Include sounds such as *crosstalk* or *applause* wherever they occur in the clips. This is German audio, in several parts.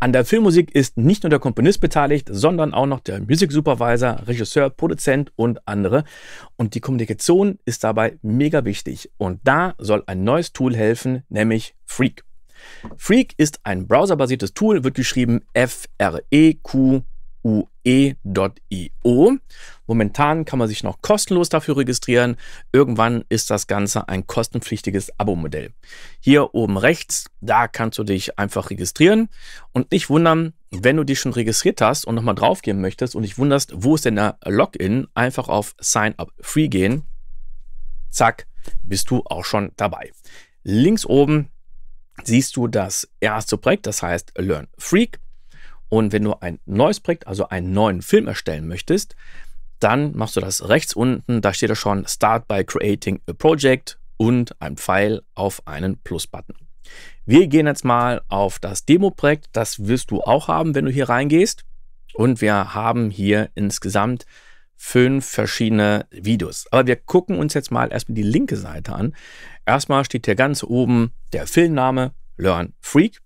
An der Filmmusik ist nicht nur der Komponist beteiligt, sondern auch noch der Music Supervisor, Regisseur, Produzent und andere. Und die Kommunikation ist dabei mega wichtig. Und da soll ein neues Tool helfen, nämlich Freak. Freak ist ein browserbasiertes Tool, wird geschrieben F-R-E-Q ue.io. Momentan kann man sich noch kostenlos dafür registrieren. Irgendwann ist das Ganze ein kostenpflichtiges Abo-Modell. Hier oben rechts, da kannst du dich einfach registrieren und nicht wundern, wenn du dich schon registriert hast und nochmal drauf gehen möchtest und dich wunderst, wo ist denn der Login, einfach auf Sign Up Free gehen. Zack, bist du auch schon dabei. Links oben siehst du das erste Projekt, das heißt Learn Freak. Und wenn du ein neues Projekt, also einen neuen Film erstellen möchtest, dann machst du das rechts unten, da steht ja schon Start by Creating a Project und ein Pfeil auf einen Plus-Button. Wir gehen jetzt mal auf das Demo-Projekt, das wirst du auch haben, wenn du hier reingehst. Und wir haben hier insgesamt fünf verschiedene Videos. Aber wir gucken uns jetzt mal erstmal die linke Seite an. Erstmal steht hier ganz oben der Filmname Learn Freak.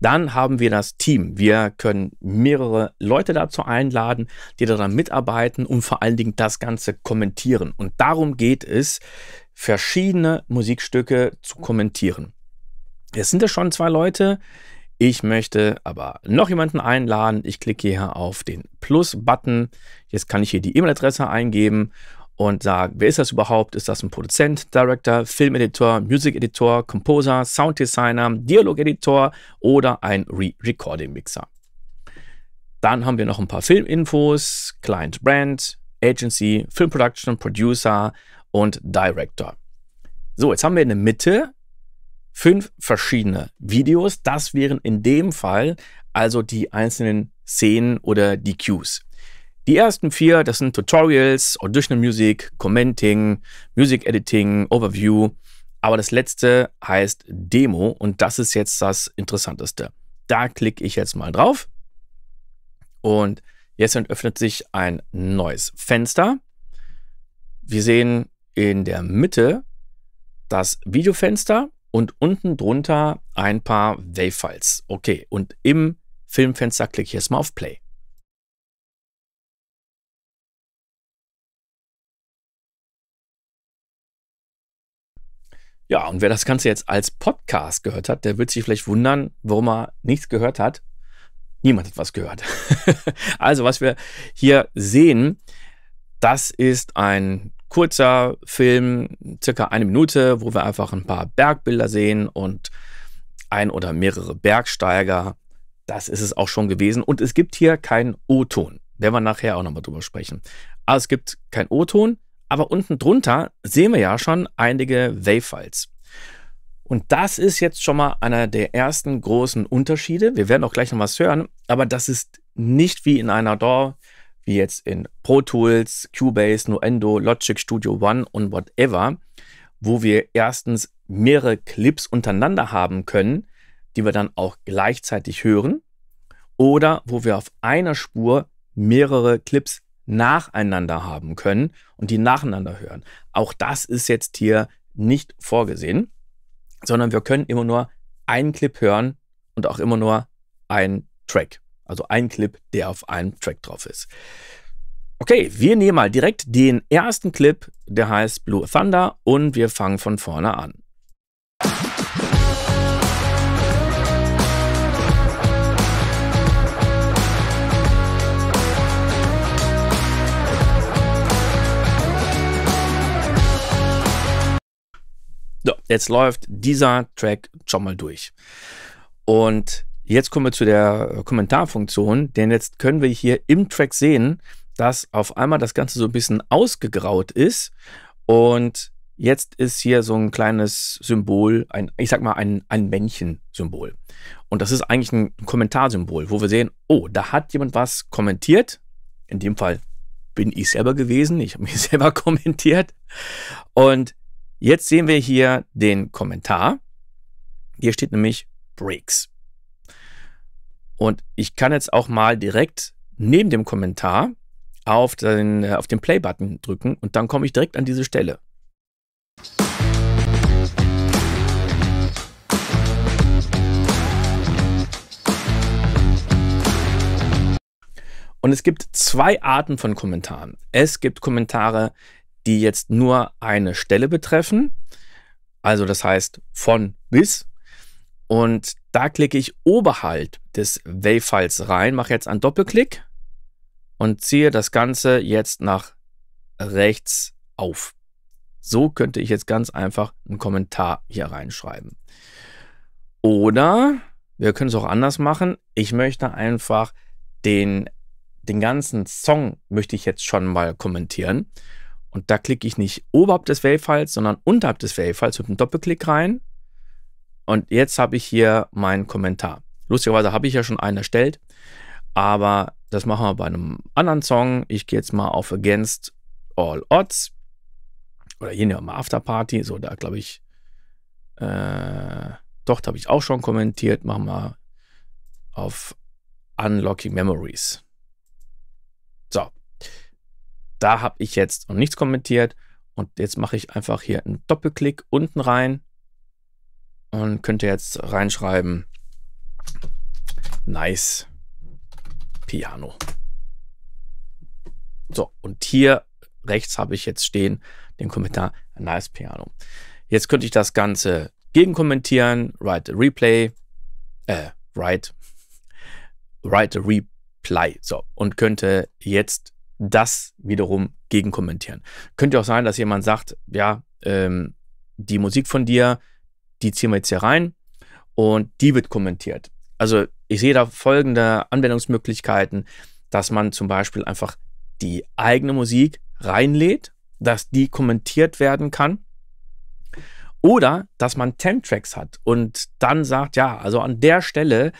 Dann haben wir das Team. Wir können mehrere Leute dazu einladen, die daran mitarbeiten und vor allen Dingen das Ganze kommentieren. Und darum geht es, verschiedene Musikstücke zu kommentieren. Jetzt sind es schon zwei Leute. Ich möchte aber noch jemanden einladen. Ich klicke hier auf den Plus-Button. Jetzt kann ich hier die E-Mail-Adresse eingeben und sagen, wer ist das überhaupt? Ist das ein Produzent, Director, Filmeditor, Musikeditor, Composer, Sounddesigner, Dialogeditor oder ein Re Recording Mixer? Dann haben wir noch ein paar Filminfos, Client Brand, Agency, Film Production, Producer und Director. So, jetzt haben wir in der Mitte fünf verschiedene Videos. Das wären in dem Fall also die einzelnen Szenen oder die Cues. Die ersten vier, das sind Tutorials, Auditional Music, Commenting, Music Editing, Overview. Aber das letzte heißt Demo und das ist jetzt das Interessanteste. Da klicke ich jetzt mal drauf und jetzt öffnet sich ein neues Fenster. Wir sehen in der Mitte das Videofenster und unten drunter ein paar Wave-Files. Okay, und im Filmfenster klicke ich jetzt mal auf Play. Ja, und wer das Ganze jetzt als Podcast gehört hat, der wird sich vielleicht wundern, warum er nichts gehört hat. Niemand hat was gehört. *laughs* also, was wir hier sehen, das ist ein kurzer Film, circa eine Minute, wo wir einfach ein paar Bergbilder sehen und ein oder mehrere Bergsteiger. Das ist es auch schon gewesen. Und es gibt hier keinen O-Ton. Werden wir nachher auch nochmal drüber sprechen. Aber es gibt keinen O-Ton. Aber unten drunter sehen wir ja schon einige Wave-Files. Und das ist jetzt schon mal einer der ersten großen Unterschiede. Wir werden auch gleich noch was hören, aber das ist nicht wie in einer DAW, wie jetzt in Pro Tools, Cubase, Nuendo, Logic Studio One und whatever, wo wir erstens mehrere Clips untereinander haben können, die wir dann auch gleichzeitig hören, oder wo wir auf einer Spur mehrere Clips nacheinander haben können und die nacheinander hören. Auch das ist jetzt hier nicht vorgesehen, sondern wir können immer nur einen Clip hören und auch immer nur einen Track. Also einen Clip, der auf einem Track drauf ist. Okay, wir nehmen mal direkt den ersten Clip, der heißt Blue Thunder und wir fangen von vorne an. So, jetzt läuft dieser Track schon mal durch. Und jetzt kommen wir zu der Kommentarfunktion, denn jetzt können wir hier im Track sehen, dass auf einmal das Ganze so ein bisschen ausgegraut ist und Jetzt ist hier so ein kleines Symbol, ein, ich sag mal ein, ein Männchen-Symbol. Und das ist eigentlich ein Kommentarsymbol, wo wir sehen, oh, da hat jemand was kommentiert. In dem Fall bin ich selber gewesen, ich habe *laughs* mich selber kommentiert. Und Jetzt sehen wir hier den Kommentar. Hier steht nämlich Breaks. Und ich kann jetzt auch mal direkt neben dem Kommentar auf den, äh, auf den Play-Button drücken und dann komme ich direkt an diese Stelle. Und es gibt zwei Arten von Kommentaren. Es gibt Kommentare, die jetzt nur eine Stelle betreffen. Also das heißt von bis. Und da klicke ich oberhalb des Wave-Files rein, mache jetzt einen Doppelklick und ziehe das Ganze jetzt nach rechts auf. So könnte ich jetzt ganz einfach einen Kommentar hier reinschreiben. Oder wir können es auch anders machen. Ich möchte einfach den, den ganzen Song möchte ich jetzt schon mal kommentieren. Und da klicke ich nicht oberhalb des Wavefalls, sondern unterhalb des Wavefalls mit einem Doppelklick rein. Und jetzt habe ich hier meinen Kommentar. Lustigerweise habe ich ja schon einen erstellt, aber das machen wir bei einem anderen Song. Ich gehe jetzt mal auf Against All Odds. Oder hier nehmen wir mal After Party. So, da glaube ich, äh, doch, da habe ich auch schon kommentiert. Machen wir auf Unlocking Memories. So, da habe ich jetzt noch nichts kommentiert und jetzt mache ich einfach hier einen Doppelklick unten rein und könnte jetzt reinschreiben, nice Piano. So, und hier rechts habe ich jetzt stehen den Kommentar, nice Piano. Jetzt könnte ich das Ganze gegenkommentieren, write a replay, äh, write, write a reply so, und könnte jetzt das wiederum gegenkommentieren. Könnte auch sein, dass jemand sagt, ja, ähm, die Musik von dir, die ziehen wir jetzt hier rein und die wird kommentiert. Also ich sehe da folgende Anwendungsmöglichkeiten, dass man zum Beispiel einfach die eigene Musik reinlädt, dass die kommentiert werden kann. Oder dass man Temp-Tracks hat und dann sagt, ja, also an der Stelle,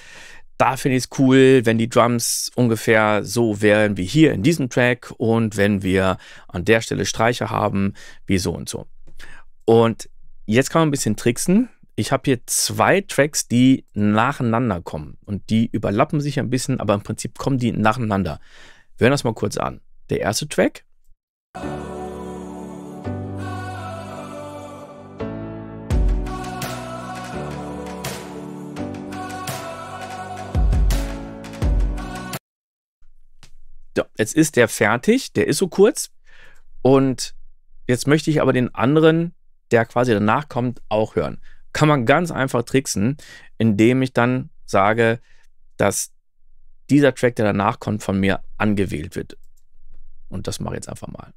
da finde ich es cool, wenn die Drums ungefähr so wären wie hier in diesem Track und wenn wir an der Stelle Streicher haben, wie so und so. Und jetzt kann man ein bisschen tricksen. Ich habe hier zwei Tracks, die nacheinander kommen und die überlappen sich ein bisschen, aber im Prinzip kommen die nacheinander. Wir hören das mal kurz an. Der erste Track. Jetzt ist der fertig, der ist so kurz. Und jetzt möchte ich aber den anderen, der quasi danach kommt, auch hören. Kann man ganz einfach tricksen, indem ich dann sage, dass dieser Track, der danach kommt, von mir angewählt wird. Und das mache ich jetzt einfach mal.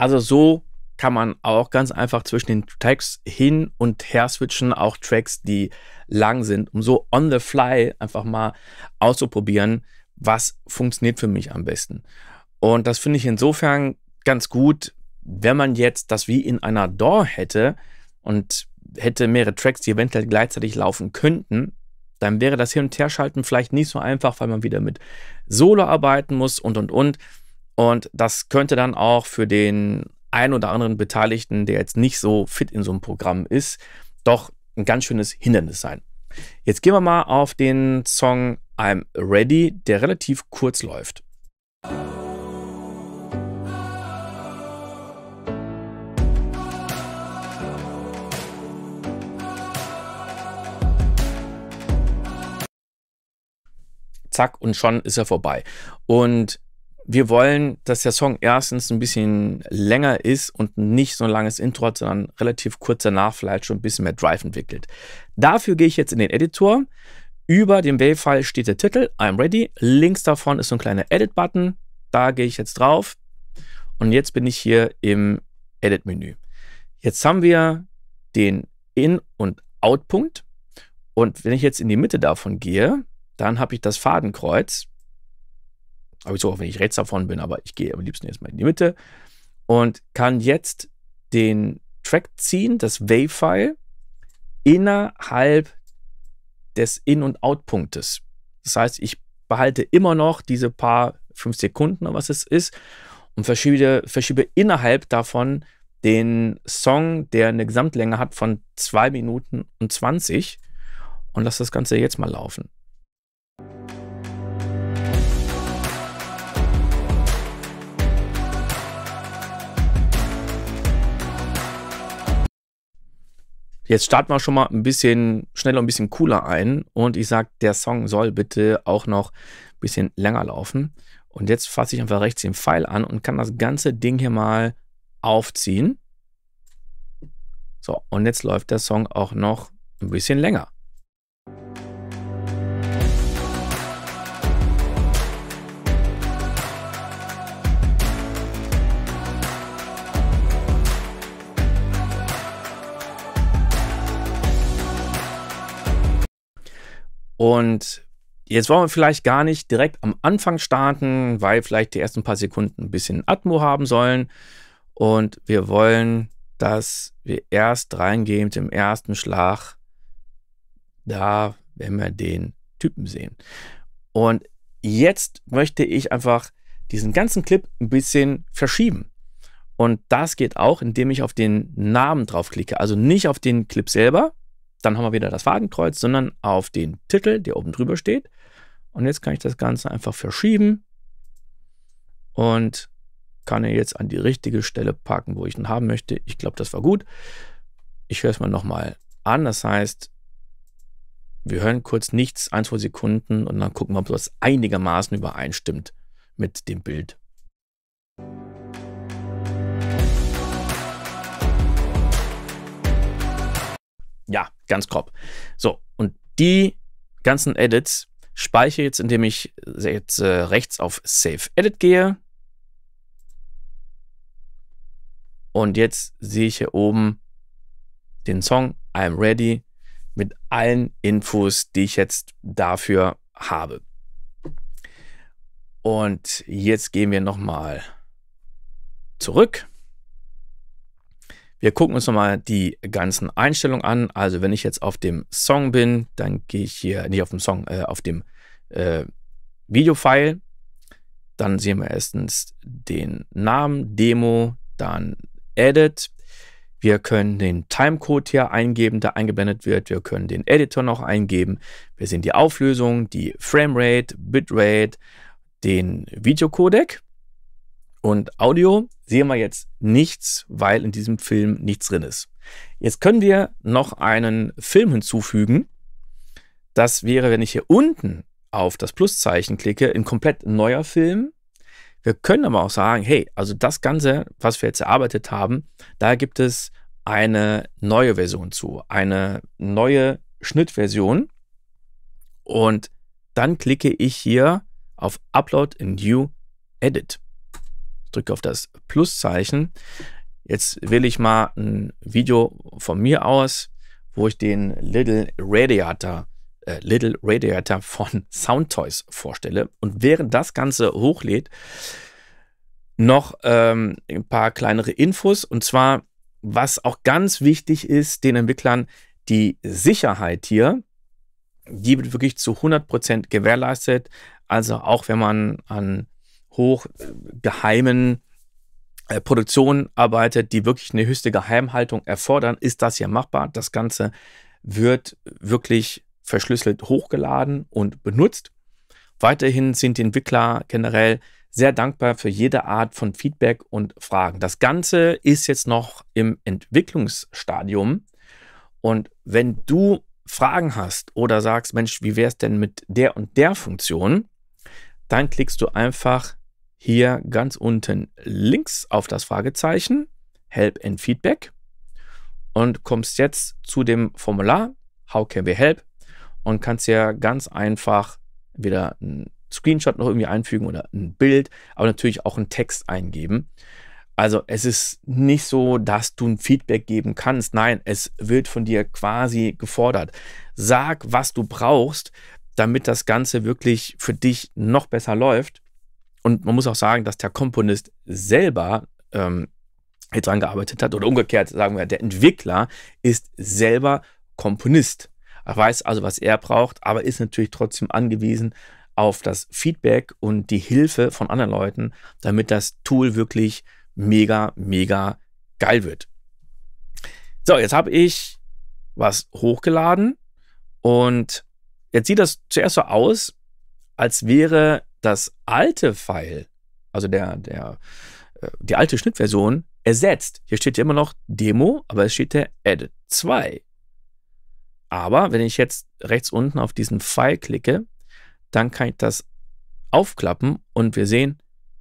Also so kann man auch ganz einfach zwischen den Tracks hin und her switchen, auch Tracks, die lang sind, um so on the fly einfach mal auszuprobieren, was funktioniert für mich am besten. Und das finde ich insofern ganz gut, wenn man jetzt das wie in einer DAW hätte und hätte mehrere Tracks, die eventuell gleichzeitig laufen könnten, dann wäre das Hin- und Herschalten vielleicht nicht so einfach, weil man wieder mit Solo arbeiten muss und und und. Und das könnte dann auch für den einen oder anderen Beteiligten, der jetzt nicht so fit in so einem Programm ist, doch ein ganz schönes Hindernis sein. Jetzt gehen wir mal auf den Song I'm Ready, der relativ kurz läuft. Zack, und schon ist er vorbei. Und wir wollen, dass der Song erstens ein bisschen länger ist und nicht so ein langes Intro hat, sondern relativ kurz danach vielleicht schon ein bisschen mehr Drive entwickelt. Dafür gehe ich jetzt in den Editor. Über dem Wave-File steht der Titel, I'm ready. Links davon ist so ein kleiner Edit-Button. Da gehe ich jetzt drauf. Und jetzt bin ich hier im Edit-Menü. Jetzt haben wir den In- und Out-Punkt. Und wenn ich jetzt in die Mitte davon gehe, dann habe ich das Fadenkreuz habe ich so, auch wenn ich rechts davon bin, aber ich gehe am liebsten erstmal in die Mitte und kann jetzt den Track ziehen, das Wave-File, innerhalb des In- und Out-Punktes. Das heißt, ich behalte immer noch diese paar fünf Sekunden, was es ist, und verschiebe, verschiebe innerhalb davon den Song, der eine Gesamtlänge hat von 2 Minuten und 20 und lasse das Ganze jetzt mal laufen. Jetzt starten wir schon mal ein bisschen schneller ein bisschen cooler ein. Und ich sage, der Song soll bitte auch noch ein bisschen länger laufen. Und jetzt fasse ich einfach rechts den Pfeil an und kann das ganze Ding hier mal aufziehen. So, und jetzt läuft der Song auch noch ein bisschen länger. Und jetzt wollen wir vielleicht gar nicht direkt am Anfang starten, weil vielleicht die ersten paar Sekunden ein bisschen Atmo haben sollen. Und wir wollen, dass wir erst reingehen mit dem ersten Schlag, da, wenn wir den Typen sehen. Und jetzt möchte ich einfach diesen ganzen Clip ein bisschen verschieben. Und das geht auch, indem ich auf den Namen draufklicke. Also nicht auf den Clip selber, dann haben wir wieder das Wagenkreuz, sondern auf den Titel, der oben drüber steht. Und jetzt kann ich das Ganze einfach verschieben und kann ihn jetzt an die richtige Stelle packen, wo ich ihn haben möchte. Ich glaube, das war gut. Ich höre es mal nochmal an. Das heißt, wir hören kurz nichts, ein, zwei Sekunden und dann gucken wir, ob das einigermaßen übereinstimmt mit dem Bild. Ja, ganz grob. So, und die ganzen Edits speichere jetzt, indem ich äh, jetzt äh, rechts auf Save Edit gehe. Und jetzt sehe ich hier oben den Song I'm Ready mit allen Infos, die ich jetzt dafür habe. Und jetzt gehen wir nochmal zurück wir gucken uns nochmal die ganzen Einstellungen an. Also wenn ich jetzt auf dem Song bin, dann gehe ich hier, nicht auf dem Song, äh, auf dem äh, Videofile. Dann sehen wir erstens den Namen, Demo, dann Edit. Wir können den Timecode hier eingeben, der eingeblendet wird. Wir können den Editor noch eingeben. Wir sehen die Auflösung, die Framerate, Bitrate, den Videocodec. Und Audio sehen wir jetzt nichts, weil in diesem Film nichts drin ist. Jetzt können wir noch einen Film hinzufügen. Das wäre, wenn ich hier unten auf das Pluszeichen klicke, ein komplett neuer Film. Wir können aber auch sagen, hey, also das Ganze, was wir jetzt erarbeitet haben, da gibt es eine neue Version zu, eine neue Schnittversion. Und dann klicke ich hier auf Upload in New Edit drücke auf das Pluszeichen. Jetzt wähle ich mal ein Video von mir aus, wo ich den Little Radiator, äh, Little Radiator von Soundtoys vorstelle. Und während das Ganze hochlädt, noch ähm, ein paar kleinere Infos. Und zwar, was auch ganz wichtig ist, den Entwicklern die Sicherheit hier, die wird wirklich zu 100% gewährleistet. Also auch wenn man an hochgeheimen äh, Produktionen arbeitet, die wirklich eine höchste Geheimhaltung erfordern, ist das hier machbar. Das Ganze wird wirklich verschlüsselt hochgeladen und benutzt. Weiterhin sind die Entwickler generell sehr dankbar für jede Art von Feedback und Fragen. Das Ganze ist jetzt noch im Entwicklungsstadium. Und wenn du Fragen hast oder sagst, Mensch, wie wäre es denn mit der und der Funktion, dann klickst du einfach hier ganz unten links auf das Fragezeichen Help and Feedback und kommst jetzt zu dem Formular How can we help und kannst ja ganz einfach wieder einen Screenshot noch irgendwie einfügen oder ein Bild, aber natürlich auch einen Text eingeben. Also es ist nicht so, dass du ein Feedback geben kannst. Nein, es wird von dir quasi gefordert. Sag, was du brauchst, damit das Ganze wirklich für dich noch besser läuft. Und man muss auch sagen, dass der Komponist selber ähm, jetzt dran gearbeitet hat oder umgekehrt sagen wir, der Entwickler ist selber Komponist. Er weiß also, was er braucht, aber ist natürlich trotzdem angewiesen auf das Feedback und die Hilfe von anderen Leuten, damit das Tool wirklich mega, mega geil wird. So, jetzt habe ich was hochgeladen und jetzt sieht das zuerst so aus, als wäre das alte File, also der, der, äh, die alte Schnittversion, ersetzt. Hier steht ja immer noch Demo, aber es steht der Edit 2. Aber wenn ich jetzt rechts unten auf diesen File klicke, dann kann ich das aufklappen und wir sehen,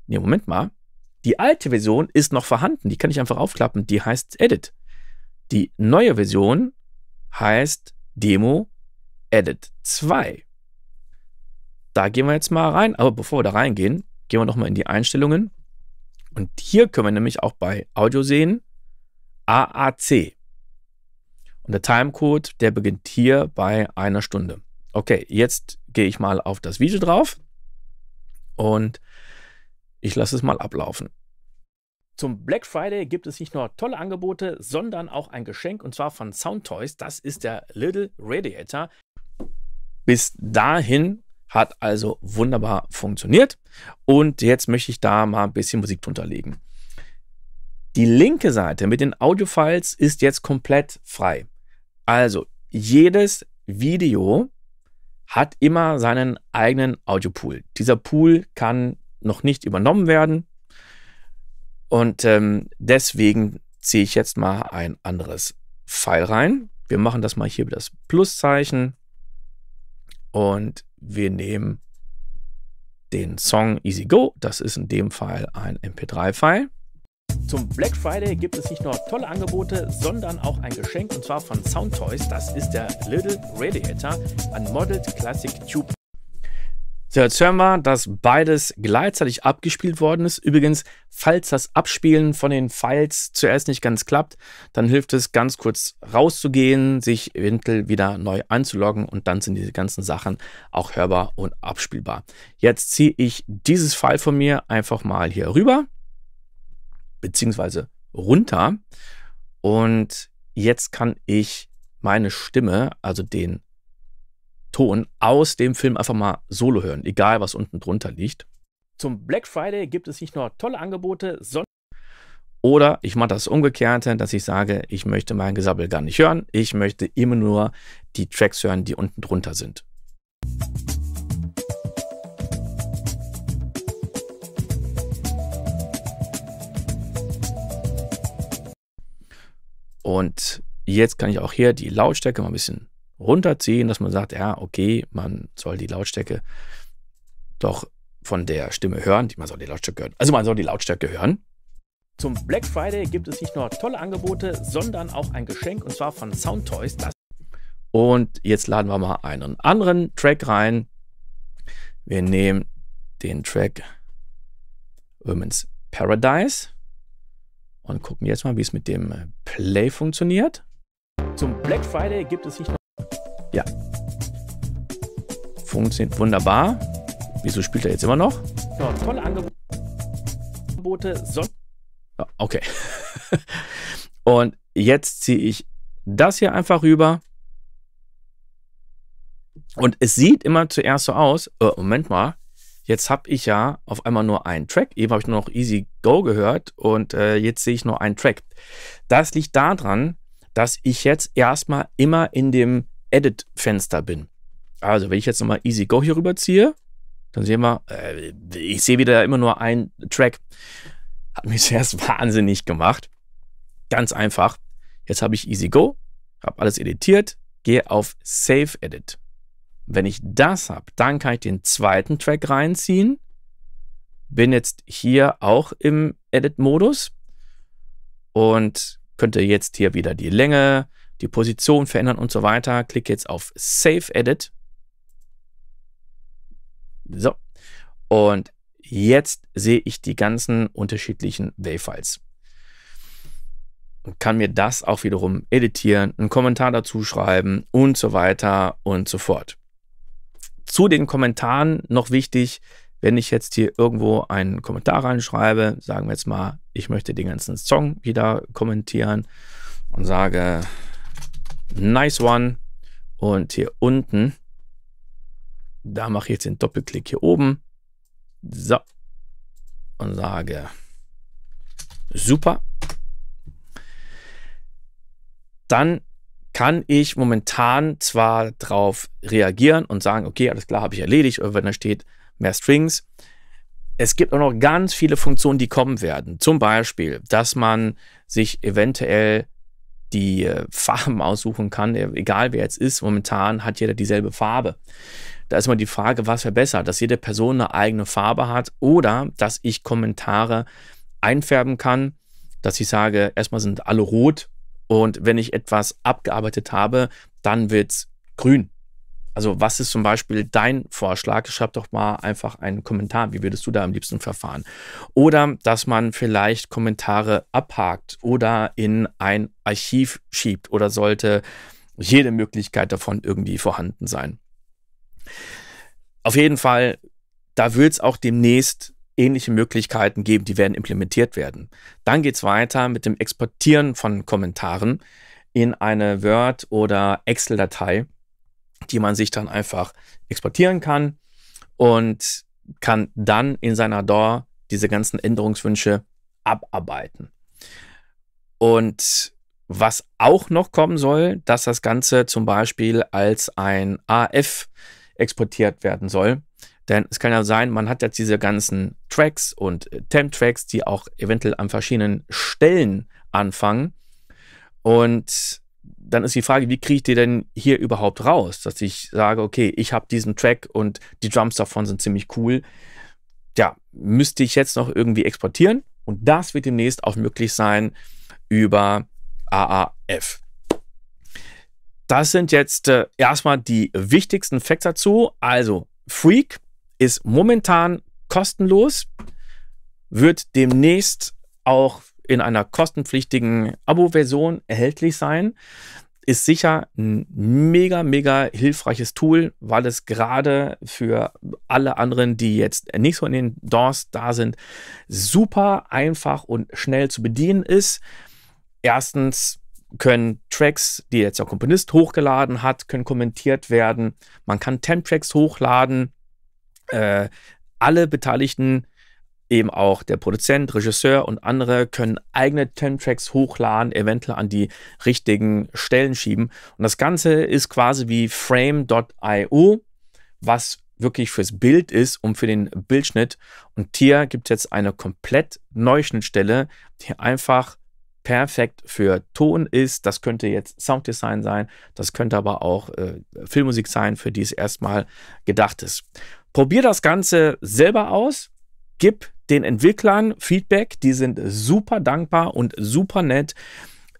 ne, Moment mal, die alte Version ist noch vorhanden. Die kann ich einfach aufklappen. Die heißt Edit. Die neue Version heißt Demo Edit 2. Da gehen wir jetzt mal rein. Aber bevor wir da reingehen, gehen wir nochmal in die Einstellungen. Und hier können wir nämlich auch bei Audio sehen AAC. Und der Timecode, der beginnt hier bei einer Stunde. Okay, jetzt gehe ich mal auf das Video drauf und ich lasse es mal ablaufen. Zum Black Friday gibt es nicht nur tolle Angebote, sondern auch ein Geschenk und zwar von Soundtoys. Das ist der Little Radiator. Bis dahin hat also wunderbar funktioniert. Und jetzt möchte ich da mal ein bisschen Musik drunter legen. Die linke Seite mit den Audio-Files ist jetzt komplett frei. Also jedes Video hat immer seinen eigenen Audio-Pool. Dieser Pool kann noch nicht übernommen werden. Und ähm, deswegen ziehe ich jetzt mal ein anderes Pfeil rein. Wir machen das mal hier über das Pluszeichen. Und wir nehmen den Song Easy Go. Das ist in dem Fall ein MP3-File. Zum Black Friday gibt es nicht nur tolle Angebote, sondern auch ein Geschenk und zwar von Soundtoys. Das ist der Little Radiator, ein Modeled Classic Tube so, jetzt hören wir, dass beides gleichzeitig abgespielt worden ist. Übrigens, falls das Abspielen von den Files zuerst nicht ganz klappt, dann hilft es ganz kurz rauszugehen, sich eventuell wieder neu einzuloggen und dann sind diese ganzen Sachen auch hörbar und abspielbar. Jetzt ziehe ich dieses File von mir einfach mal hier rüber, beziehungsweise runter und jetzt kann ich meine Stimme, also den Ton aus dem Film einfach mal solo hören, egal was unten drunter liegt. Zum Black Friday gibt es nicht nur tolle Angebote, sondern oder ich mache das Umgekehrte, dass ich sage, ich möchte mein Gesabbel gar nicht hören, ich möchte immer nur die Tracks hören, die unten drunter sind. Und jetzt kann ich auch hier die Lautstärke mal ein bisschen runterziehen, dass man sagt, ja, okay, man soll die Lautstärke doch von der Stimme hören, die man soll die Lautstärke hören. Also man soll die Lautstärke hören. Zum Black Friday gibt es nicht nur tolle Angebote, sondern auch ein Geschenk und zwar von Soundtoys. und jetzt laden wir mal einen anderen Track rein. Wir nehmen den Track Women's Paradise und gucken jetzt mal, wie es mit dem Play funktioniert. Zum Black Friday gibt es nicht nur ja. Funktioniert wunderbar. Wieso spielt er jetzt immer noch? Ja, tolle Angebote. So okay. *laughs* Und jetzt ziehe ich das hier einfach rüber. Und es sieht immer zuerst so aus, äh, Moment mal, jetzt habe ich ja auf einmal nur einen Track. Eben habe ich nur noch Easy Go gehört und äh, jetzt sehe ich nur einen Track. Das liegt daran, dass ich jetzt erstmal immer in dem Edit-Fenster bin. Also, wenn ich jetzt nochmal Easy Go hier rüberziehe, dann sehen wir, äh, ich sehe wieder immer nur einen Track. Hat mich zuerst *laughs* wahnsinnig gemacht. Ganz einfach. Jetzt habe ich Easy Go, habe alles editiert, gehe auf Save Edit. Wenn ich das habe, dann kann ich den zweiten Track reinziehen. Bin jetzt hier auch im Edit-Modus und könnte jetzt hier wieder die Länge, die Position verändern und so weiter. Klicke jetzt auf Save Edit. So. Und jetzt sehe ich die ganzen unterschiedlichen Wave-Files. Und kann mir das auch wiederum editieren, einen Kommentar dazu schreiben und so weiter und so fort. Zu den Kommentaren noch wichtig, wenn ich jetzt hier irgendwo einen Kommentar reinschreibe, sagen wir jetzt mal, ich möchte den ganzen Song wieder kommentieren und sage nice one und hier unten, da mache ich jetzt den Doppelklick hier oben. So. Und sage super. Dann kann ich momentan zwar drauf reagieren und sagen, okay, alles klar, habe ich erledigt, oder wenn da steht, mehr Strings. Es gibt auch noch ganz viele Funktionen, die kommen werden. Zum Beispiel, dass man sich eventuell die äh, *laughs* Farben aussuchen kann, e-, egal wer jetzt ist. Momentan hat jeder dieselbe Farbe. Da ist immer die Frage, was wäre besser, dass jede Person eine eigene Farbe hat oder dass ich Kommentare einfärben kann, dass ich sage, erstmal sind alle rot und wenn ich etwas abgearbeitet habe, dann wird es grün also was ist zum Beispiel dein Vorschlag? Schreib doch mal einfach einen Kommentar. Wie würdest du da am liebsten verfahren? Oder dass man vielleicht Kommentare abhakt oder in ein Archiv schiebt oder sollte jede Möglichkeit davon irgendwie vorhanden sein. Auf jeden Fall, da wird es auch demnächst ähnliche Möglichkeiten geben, die werden implementiert werden. Dann geht es weiter mit dem Exportieren von Kommentaren in eine Word- oder Excel-Datei die man sich dann einfach exportieren kann und kann dann in seiner DOR diese ganzen Änderungswünsche abarbeiten. Und was auch noch kommen soll, dass das Ganze zum Beispiel als ein AF exportiert werden soll. Denn es kann ja sein, man hat jetzt diese ganzen Tracks und äh, Temp-Tracks, die auch eventuell an verschiedenen Stellen anfangen. Und dann ist die Frage, wie kriege ich die denn hier überhaupt raus? Dass ich sage, okay, ich habe diesen Track und die Drums davon sind ziemlich cool. Ja, müsste ich jetzt noch irgendwie exportieren? Und das wird demnächst auch möglich sein über AAF. Das sind jetzt äh, erstmal die wichtigsten Facts dazu. Also, Freak ist momentan kostenlos, wird demnächst auch in einer kostenpflichtigen Abo-Version erhältlich sein. Ist sicher ein mega, mega hilfreiches Tool, weil es gerade für alle anderen, die jetzt nicht so in den DORs da sind, super einfach und schnell zu bedienen ist. Erstens können Tracks, die jetzt der Komponist hochgeladen hat, können kommentiert werden. Man kann Temp-Tracks hochladen. Äh, alle Beteiligten eben auch der Produzent, Regisseur und andere können eigene Ten-Tracks hochladen, eventuell an die richtigen Stellen schieben. Und das Ganze ist quasi wie Frame.io, was wirklich fürs Bild ist und für den Bildschnitt. Und hier gibt es jetzt eine komplett neue Schnittstelle, die einfach perfekt für Ton ist. Das könnte jetzt Sounddesign sein, das könnte aber auch äh, Filmmusik sein, für die es erstmal gedacht ist. Probier das Ganze selber aus. Gib den Entwicklern Feedback, die sind super dankbar und super nett.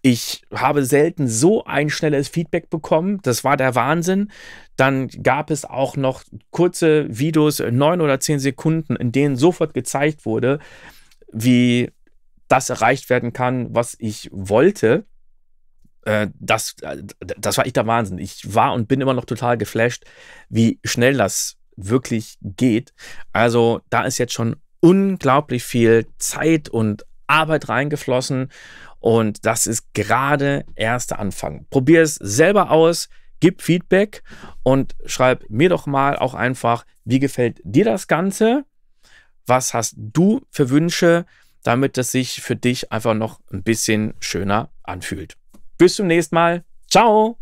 Ich habe selten so ein schnelles Feedback bekommen. Das war der Wahnsinn. Dann gab es auch noch kurze Videos, neun oder zehn Sekunden, in denen sofort gezeigt wurde, wie das erreicht werden kann, was ich wollte. Äh, das, äh, das war echt der Wahnsinn. Ich war und bin immer noch total geflasht, wie schnell das wirklich geht. Also da ist jetzt schon unglaublich viel Zeit und Arbeit reingeflossen. Und das ist gerade erst der Anfang. Probier es selber aus, gib Feedback und schreib mir doch mal auch einfach, wie gefällt dir das Ganze? Was hast du für Wünsche, damit es sich für dich einfach noch ein bisschen schöner anfühlt? Bis zum nächsten Mal. Ciao!